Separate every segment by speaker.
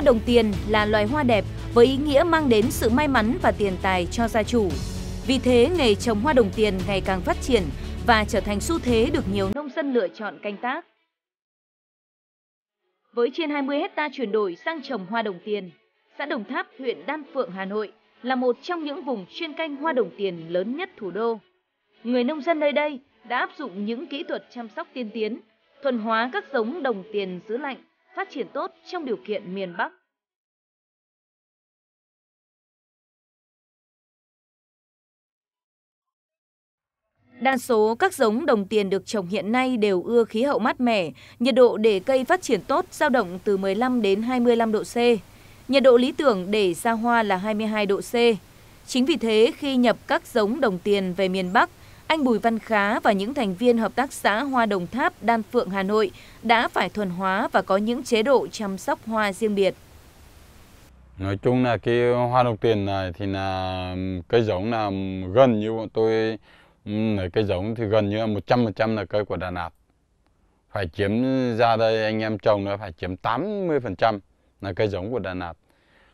Speaker 1: đồng tiền là loài hoa đẹp với ý nghĩa mang đến sự may mắn và tiền tài cho gia chủ. Vì thế, nghề trồng hoa đồng tiền ngày càng phát triển và trở thành xu thế được nhiều nông dân lựa chọn canh tác. Với trên 20 hecta chuyển đổi sang trồng hoa đồng tiền, xã Đồng Tháp, huyện Đan Phượng, Hà Nội là một trong những vùng chuyên canh hoa đồng tiền lớn nhất thủ đô. Người nông dân nơi đây đã áp dụng những kỹ thuật chăm sóc tiên tiến, thuần hóa các giống đồng tiền giữ lạnh phát triển tốt trong điều kiện miền Bắc. Đa số các giống đồng tiền được trồng hiện nay đều ưa khí hậu mát mẻ, nhiệt độ để cây phát triển tốt dao động từ 15 đến 25 độ C. Nhiệt độ lý tưởng để ra hoa là 22 độ C. Chính vì thế khi nhập các giống đồng tiền về miền Bắc, anh Bùi Văn Khá và những thành viên Hợp tác xã Hoa Đồng Tháp, Đan Phượng, Hà Nội đã phải thuần hóa và có những chế độ chăm sóc hoa riêng biệt.
Speaker 2: Nói chung là cái hoa đồng tiền này thì là cây giống là gần như bọn tôi cây giống thì gần như 100% là cây của Đà Lạt. Phải chiếm ra đây anh em trồng nó phải chiếm 80% là cây giống của Đà Lạt.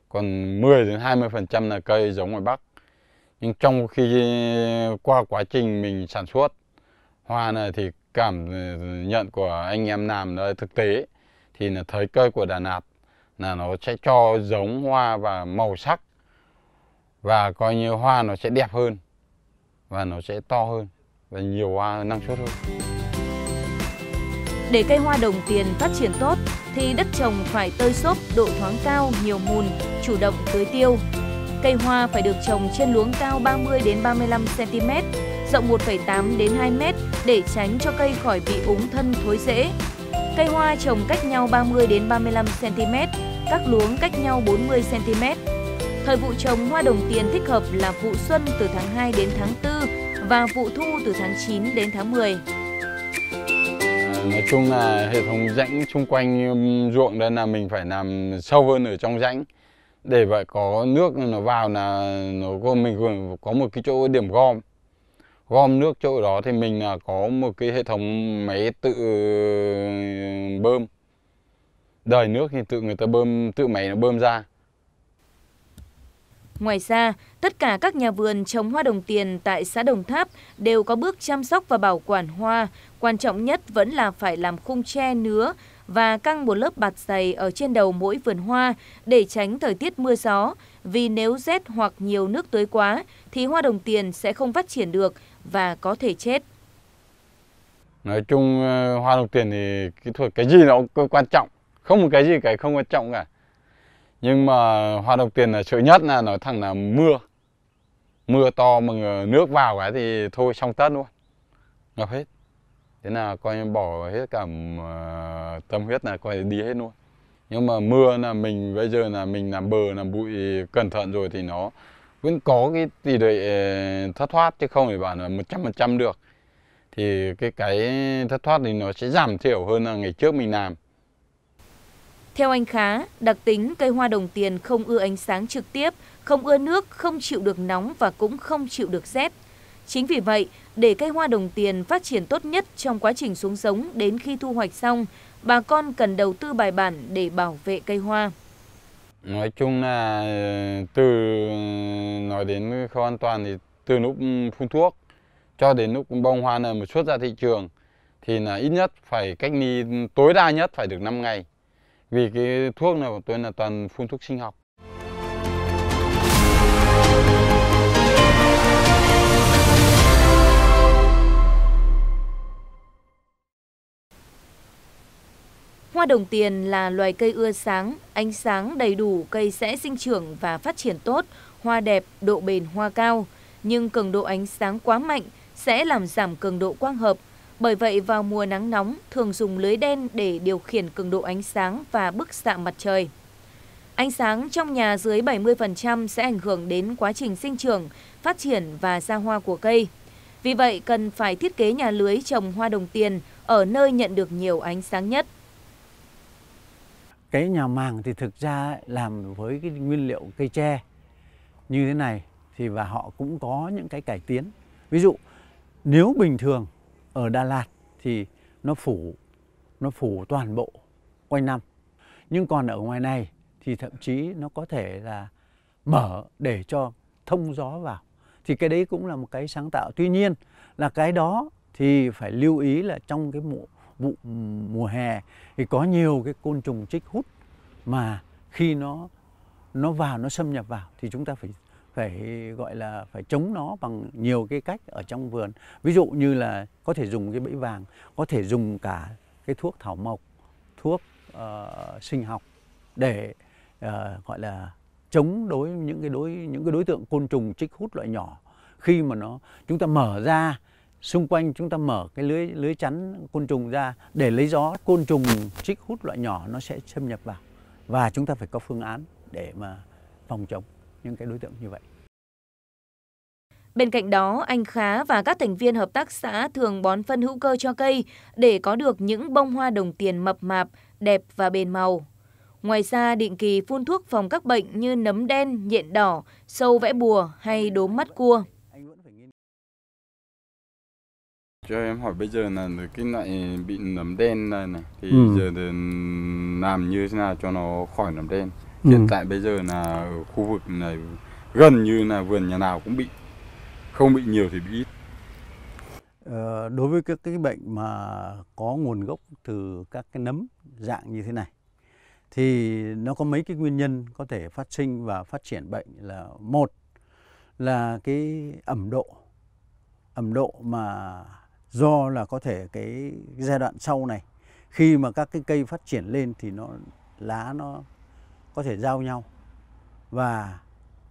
Speaker 2: Còn 10 đến 20% là cây giống ngoài Bắc nhưng trong khi qua quá trình mình sản xuất hoa này thì cảm ừ, nhận của anh em làm là thực tế thì là thấy cây của đà lạt là nó sẽ cho giống hoa và màu sắc và coi như hoa nó sẽ đẹp hơn và nó sẽ to hơn và nhiều hoa năng suất hơn
Speaker 1: để cây hoa đồng tiền phát triển tốt thì đất trồng phải tơi xốp, độ thoáng cao, nhiều mùn, chủ động tưới tiêu, Cây hoa phải được trồng trên luống cao 30 đến 35 cm, rộng 1,8 đến 2 m để tránh cho cây khỏi bị úng thân thối rễ. Cây hoa trồng cách nhau 30 đến 35 cm, các luống cách nhau 40 cm. Thời vụ trồng hoa đồng tiền thích hợp là vụ xuân từ tháng 2 đến tháng 4 và vụ thu từ tháng 9 đến tháng 10
Speaker 2: nói chung là hệ thống rãnh xung quanh ruộng đây là mình phải làm sâu hơn ở trong rãnh để vậy có nước nó vào là nó có mình có một cái chỗ điểm gom gom nước chỗ đó thì mình là có một cái hệ thống máy tự bơm đời nước thì tự người ta bơm tự máy nó bơm ra
Speaker 1: Ngoài ra, tất cả các nhà vườn trồng hoa đồng tiền tại xã Đồng Tháp đều có bước chăm sóc và bảo quản hoa. Quan trọng nhất vẫn là phải làm khung tre nứa và căng một lớp bạt dày ở trên đầu mỗi vườn hoa để tránh thời tiết mưa gió, vì nếu rét hoặc nhiều nước tưới quá thì hoa đồng tiền sẽ không phát triển được và có thể chết.
Speaker 2: Nói chung ờ, hoa đồng tiền thì kỹ thuật cái gì nó cũng quan trọng, không một cái gì cái không quan trọng cả. Nhưng mà hoa đồng tiền là sợ nhất là nói thẳng là mưa. Mưa to mà nước vào cái thì thôi xong tất luôn. Ngập hết thế là coi như bỏ hết cả ờ, tâm huyết là coi đi hết luôn nhưng mà mưa là mình bây giờ là mình làm bờ làm bụi cẩn thận rồi thì nó vẫn có cái tỷ lệ ờ, thất thoát chứ không phải bảo là một trăm phần trăm được thì cái cái thất thoát thì nó sẽ giảm thiểu hơn là ngày trước mình làm
Speaker 1: theo anh Khá, đặc tính cây hoa đồng tiền không ưa ánh sáng trực tiếp, không ưa nước, không chịu được nóng và cũng không chịu được rét Chính vì vậy, để cây hoa đồng tiền phát triển tốt nhất trong quá trình xuống giống đến khi thu hoạch xong, bà con cần đầu tư bài bản để bảo vệ cây hoa.
Speaker 2: Nói chung là ờ, từ ờ, nói đến khâu an toàn thì từ lúc phun thuốc cho đến lúc bông hoa nở một xuất ra thị trường thì là ít nhất phải cách ly tối đa nhất phải được 5 ngày. Vì cái thuốc này của tôi là toàn phun thuốc sinh học.
Speaker 1: Hoa đồng tiền là loài cây ưa sáng, ánh sáng đầy đủ cây sẽ sinh trưởng và phát triển tốt, hoa đẹp, độ bền hoa cao. Nhưng cường độ ánh sáng quá mạnh sẽ làm giảm cường độ quang hợp. Bởi vậy vào mùa nắng nóng, thường dùng lưới đen để điều khiển cường độ ánh sáng và bức xạ mặt trời. Ánh sáng trong nhà dưới 70% sẽ ảnh hưởng đến quá trình sinh trưởng, phát triển và ra hoa của cây. Vì vậy, cần phải thiết kế nhà lưới trồng hoa đồng tiền ở nơi nhận được nhiều ánh sáng nhất
Speaker 3: cái nhà màng thì thực ra làm với cái nguyên liệu cây tre như thế này thì và họ cũng có những cái cải tiến ví dụ nếu bình thường ở Đà Lạt thì nó phủ nó phủ toàn bộ quanh năm nhưng còn ở ngoài này thì thậm chí nó có thể là mở để cho thông gió vào thì cái đấy cũng là một cái sáng tạo tuy nhiên là cái đó thì phải lưu ý là trong cái mùa vụ mùa hè thì có nhiều cái côn trùng chích hút mà khi nó nó vào nó xâm nhập vào thì chúng ta phải phải gọi là phải chống nó bằng nhiều cái cách ở trong vườn ví dụ như là có thể dùng cái bẫy vàng có thể dùng cả cái thuốc thảo mộc thuốc uh, sinh học để uh, gọi là chống đối những cái đối những cái đối tượng côn trùng chích hút loại nhỏ khi mà nó chúng ta mở ra xung quanh chúng ta mở cái lưới lưới chắn côn trùng ra để lấy gió côn trùng trích hút loại nhỏ nó sẽ xâm nhập vào và chúng ta phải có phương án để mà phòng chống những cái đối tượng như vậy.
Speaker 1: Bên cạnh đó, anh Khá và các thành viên hợp tác xã thường bón phân hữu cơ cho cây để có được những bông hoa đồng tiền mập mạp, đẹp và bền màu. Ngoài ra, định kỳ phun thuốc phòng các bệnh như nấm đen, nhện đỏ, sâu vẽ bùa hay đốm mắt cua.
Speaker 2: cho em hỏi bây giờ là cái loại bị nấm đen này này thì ừ. giờ làm như thế nào cho nó khỏi nấm đen ừ. hiện tại bây giờ là ở khu vực này gần như là vườn nhà nào cũng bị không bị nhiều thì bị ít
Speaker 3: ờ, đối với các cái bệnh mà có nguồn gốc từ các cái nấm dạng như thế này thì nó có mấy cái nguyên nhân có thể phát sinh và phát triển bệnh là một là cái ẩm độ ẩm độ mà do là có thể cái giai đoạn sau này khi mà các cái cây phát triển lên thì nó lá nó có thể giao nhau và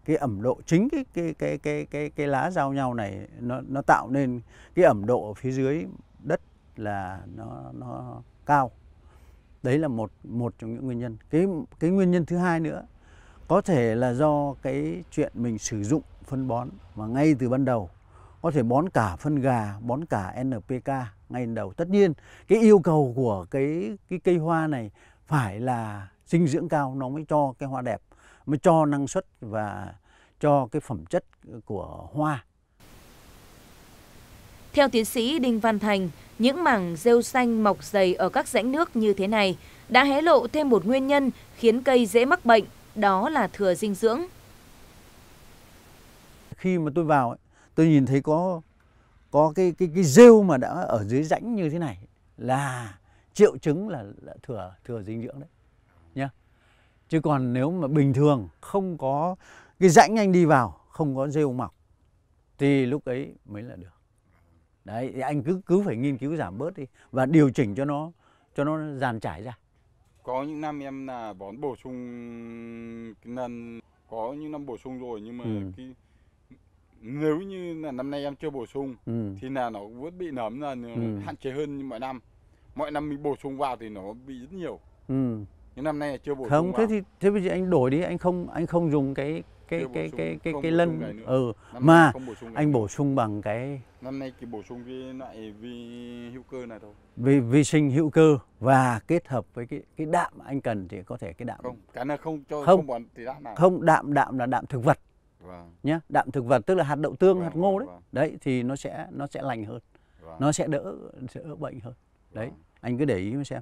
Speaker 3: cái ẩm độ chính cái cái cái cái cái cái lá giao nhau này nó nó tạo nên cái ẩm độ ở phía dưới đất là nó nó cao đấy là một một trong những nguyên nhân cái cái nguyên nhân thứ hai nữa có thể là do cái chuyện mình sử dụng phân bón mà ngay từ ban đầu có thể bón cả phân gà, bón cả NPK ngay đầu. Tất nhiên cái yêu cầu của cái cái cây hoa này phải là dinh dưỡng cao nó mới cho cái hoa đẹp, mới cho năng suất và cho cái phẩm chất của hoa.
Speaker 1: Theo tiến sĩ Đinh Văn Thành, những mảng rêu xanh mọc dày ở các rãnh nước như thế này đã hé lộ thêm một nguyên nhân khiến cây dễ mắc bệnh, đó là thừa dinh dưỡng.
Speaker 3: Khi mà tôi vào ấy, tôi nhìn thấy có có cái cái cái rêu mà đã ở dưới rãnh như thế này là triệu chứng là, là thừa thừa dinh dưỡng đấy nhá chứ còn nếu mà bình thường không có cái rãnh anh đi vào không có rêu mọc thì lúc ấy mới là được đấy thì anh cứ cứ phải nghiên cứu giảm bớt đi và điều chỉnh cho nó cho nó dàn trải ra
Speaker 2: có những năm em là bón bổ sung cái có những năm bổ sung rồi nhưng mà ừ. cái nếu như là năm nay em chưa bổ sung ừ. thì là nó vẫn bị nấm là ừ. hạn chế hơn như mọi năm mọi năm mình bổ sung vào thì nó bị rất nhiều ừ. nhưng năm nay chưa bổ không, sung không thế thì
Speaker 3: thế bây giờ anh đổi đi anh không anh không dùng cái cái cái, cái cái cái cái lân cái ừ năm mà bổ anh bổ sung bằng cái
Speaker 2: năm nay chỉ bổ sung cái loại vi hữu cơ này thôi
Speaker 3: vi vi sinh hữu cơ và kết hợp với cái cái đạm anh cần thì có thể cái đạm không cái này không cho không, không bọn thì đạm nào không đạm đạm là đạm thực vật vâng. nhá đạm thực vật tức là hạt đậu tương vâng, hạt ngô vâng, đấy vâng. đấy thì nó sẽ nó sẽ lành hơn vâng. nó sẽ đỡ sẽ đỡ bệnh hơn đấy vâng. anh cứ để ý mà xem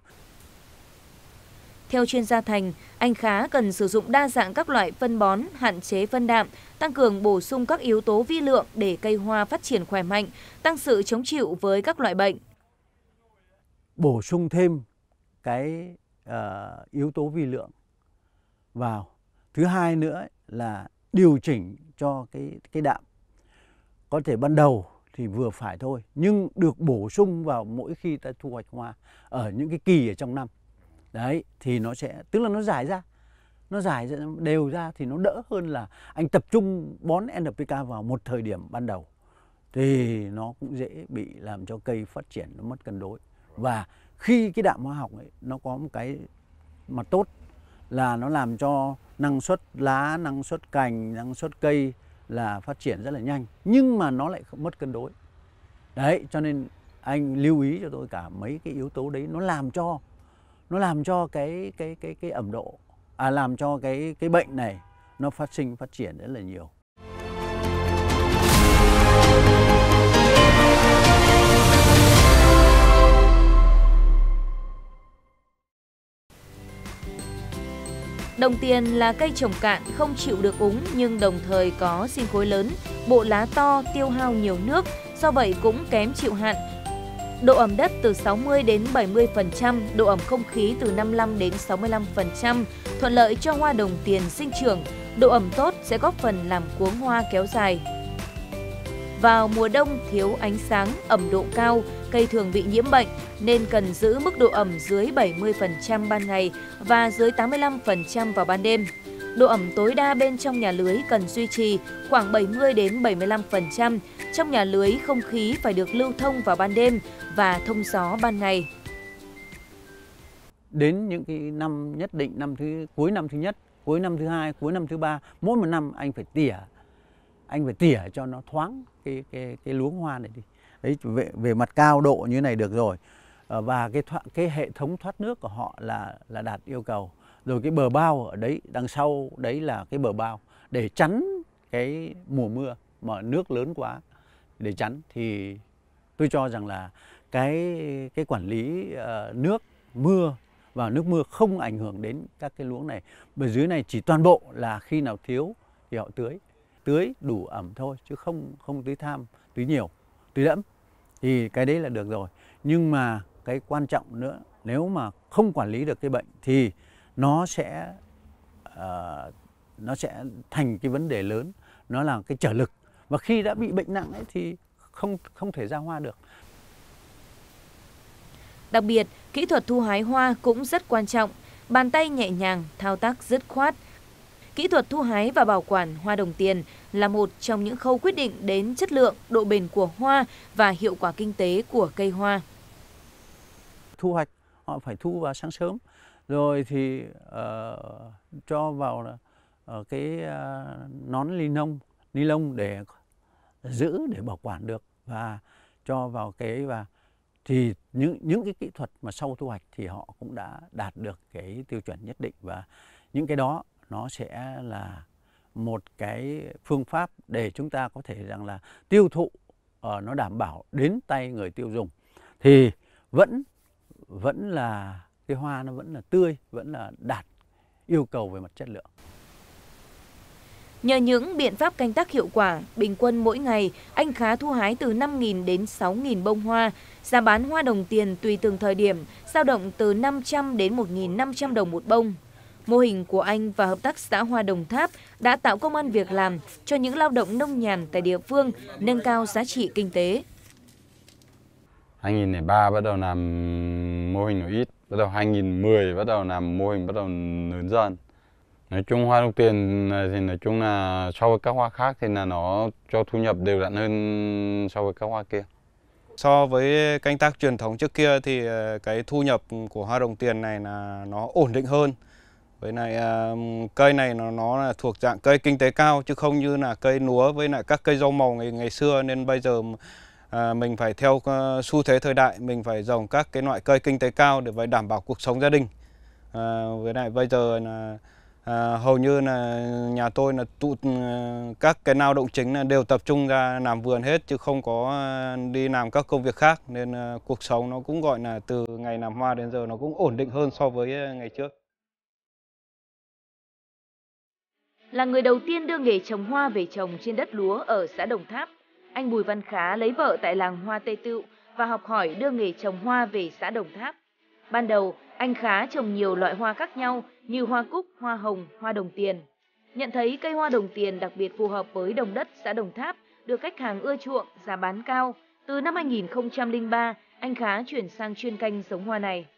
Speaker 1: theo chuyên gia Thành, anh Khá cần sử dụng đa dạng các loại phân bón, hạn chế phân đạm, tăng cường bổ sung các yếu tố vi lượng để cây hoa phát triển khỏe mạnh, tăng sự chống chịu với các loại bệnh.
Speaker 3: Bổ sung thêm cái uh, yếu tố vi lượng vào. Thứ hai nữa là điều chỉnh cho cái cái đạm có thể ban đầu thì vừa phải thôi nhưng được bổ sung vào mỗi khi ta thu hoạch hoa ở những cái kỳ ở trong năm đấy thì nó sẽ tức là nó giải ra nó giải ra, đều ra thì nó đỡ hơn là anh tập trung bón NPK vào một thời điểm ban đầu thì nó cũng dễ bị làm cho cây phát triển nó mất cân đối và khi cái đạm hóa học ấy nó có một cái mặt tốt là nó làm cho năng suất lá, năng suất cành, năng suất cây là phát triển rất là nhanh nhưng mà nó lại mất cân đối. Đấy, cho nên anh lưu ý cho tôi cả mấy cái yếu tố đấy nó làm cho nó làm cho cái cái cái cái ẩm độ à làm cho cái cái bệnh này nó phát sinh phát triển rất là nhiều.
Speaker 1: Đồng tiền là cây trồng cạn không chịu được úng nhưng đồng thời có sinh khối lớn, bộ lá to, tiêu hao nhiều nước, do vậy cũng kém chịu hạn. Độ ẩm đất từ 60 đến 70%, độ ẩm không khí từ 55 đến 65%, thuận lợi cho hoa đồng tiền sinh trưởng. Độ ẩm tốt sẽ góp phần làm cuống hoa kéo dài, vào mùa đông thiếu ánh sáng, ẩm độ cao, cây thường bị nhiễm bệnh nên cần giữ mức độ ẩm dưới 70% ban ngày và dưới 85% vào ban đêm. Độ ẩm tối đa bên trong nhà lưới cần duy trì khoảng 70 đến 75%. Trong nhà lưới không khí phải được lưu thông vào ban đêm và thông gió ban ngày.
Speaker 3: Đến những cái năm nhất định, năm thứ cuối năm thứ nhất, cuối năm thứ hai, cuối năm thứ ba, mỗi một năm anh phải tỉa anh phải tỉa cho nó thoáng cái cái cái luống hoa này đi đấy về, về mặt cao độ như này được rồi ờ, và cái thoát, cái hệ thống thoát nước của họ là là đạt yêu cầu rồi cái bờ bao ở đấy đằng sau đấy là cái bờ bao để chắn cái mùa mưa mà nước lớn quá để chắn thì tôi cho rằng là cái cái quản lý uh, nước mưa và nước mưa không ảnh hưởng đến các cái luống này bởi dưới này chỉ toàn bộ là khi nào thiếu thì họ tưới tưới đủ ẩm thôi chứ không không tưới tham tưới nhiều tưới đẫm thì cái đấy là được rồi nhưng mà cái quan trọng nữa nếu mà không quản lý được cái bệnh thì nó sẽ uh, nó sẽ thành cái vấn đề lớn nó là cái trở lực và khi đã bị bệnh nặng ấy thì không không thể ra hoa được
Speaker 1: đặc biệt kỹ thuật thu hái hoa cũng rất quan trọng bàn tay nhẹ nhàng thao tác dứt khoát Kỹ thuật thu hái và bảo quản hoa đồng tiền là một trong những khâu quyết định đến chất lượng, độ bền của hoa và hiệu quả kinh tế của cây hoa.
Speaker 3: Thu hoạch họ phải thu vào sáng sớm, rồi thì uh, cho vào uh, cái uh, nón ni lông, ni lông để giữ để bảo quản được và cho vào cái và thì những những cái kỹ thuật mà sau thu hoạch thì họ cũng đã đạt được cái tiêu chuẩn nhất định và những cái đó nó sẽ là một cái phương pháp để chúng ta có thể rằng là tiêu thụ uh, nó đảm bảo đến tay người tiêu dùng thì vẫn vẫn là cái hoa nó vẫn là tươi vẫn là đạt yêu cầu về mặt chất lượng
Speaker 1: Nhờ những biện pháp canh tác hiệu quả, bình quân mỗi ngày, anh Khá thu hái từ 5.000 đến 6.000 bông hoa. Giá bán hoa đồng tiền tùy từng thời điểm, dao động từ 500 đến 1.500 đồng một bông. Mô hình của anh và Hợp tác xã Hoa Đồng Tháp đã tạo công an việc làm cho những lao động nông nhàn tại địa phương, nâng cao giá trị kinh tế.
Speaker 2: 2003 bắt đầu làm mô hình nổi ít, bắt đầu 2010 bắt đầu làm mô hình bắt đầu lớn dần. Nói chung hoa đồng tiền thì nói chung là so với các hoa khác thì là nó cho thu nhập đều đặn hơn so với các hoa kia. So với canh tác truyền thống trước kia thì ờ, cái thu nhập của hoa đồng tiền này là nó ổn định hơn với lại à, cây này nó nó là thuộc dạng cây kinh tế cao chứ không như là cây lúa với lại các cây rau màu ngày ngày xưa nên bây giờ à, mình phải theo à, xu thế thời đại mình phải trồng các cái loại cây kinh tế cao để phải đảm bảo cuộc sống gia đình à, với lại bây giờ là à, hầu như là nhà tôi là tụ ừ, các cái lao động chính là đều tập trung ra làm vườn hết chứ không có à, đi làm các công việc khác nên à, cuộc sống nó cũng gọi là từ ngày làm hoa đến giờ nó cũng ổn định hơn so với ngày trước
Speaker 1: là người đầu tiên đưa nghề trồng hoa về trồng trên đất lúa ở xã Đồng Tháp. Anh Bùi Văn Khá lấy vợ tại làng Hoa Tây Tựu và học hỏi đưa nghề trồng hoa về xã Đồng Tháp. Ban đầu, anh Khá trồng nhiều loại hoa khác nhau như hoa cúc, hoa hồng, hoa đồng tiền. Nhận thấy cây hoa đồng tiền đặc biệt phù hợp với đồng đất xã Đồng Tháp, được khách hàng ưa chuộng, giá bán cao. Từ năm 2003, anh Khá chuyển sang chuyên canh giống hoa này.